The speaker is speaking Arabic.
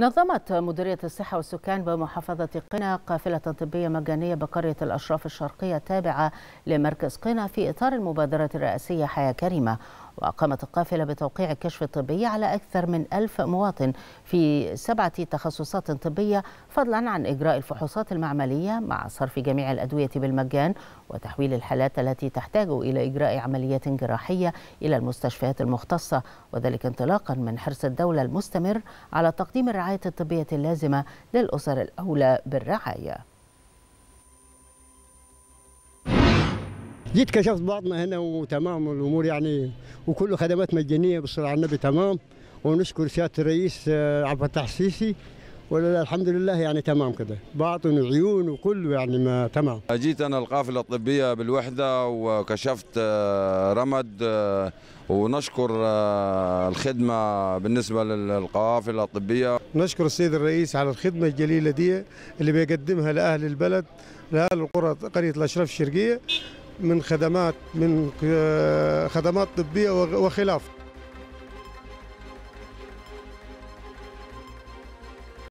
نظمت مديرية الصحة والسكان بمحافظة قنا قافلة طبية مجانية بقرية الأشراف الشرقية التابعة لمركز قنا في إطار المبادرة الرئاسية حياة كريمة وقامت القافلة بتوقيع الكشف الطبي على أكثر من ألف مواطن في سبعة تخصصات طبية فضلا عن إجراء الفحوصات المعملية مع صرف جميع الأدوية بالمجان وتحويل الحالات التي تحتاج إلى إجراء عمليات جراحية إلى المستشفيات المختصة وذلك انطلاقا من حرص الدولة المستمر على تقديم الرعاية الطبية اللازمة للأسر الأولى بالرعاية جيت كشفت بعضنا هنا وتمام الامور يعني وكله خدمات مجانيه بالصلاه على النبي تمام ونشكر سياده الرئيس آه، عبد الفتاح السيسي والحمد لله يعني تمام كده باطن وعيون وكله يعني ما تمام جيت انا القافله الطبيه بالوحده وكشفت آه، رمد آه، ونشكر الخدمه بالنسبه للقافله الطبيه نشكر السيد الرئيس على الخدمه الجليله دي اللي بيقدمها لاهل البلد لاهل القرى قريه الاشراف الشرقيه من خدمات من خدمات طبيه وخلافه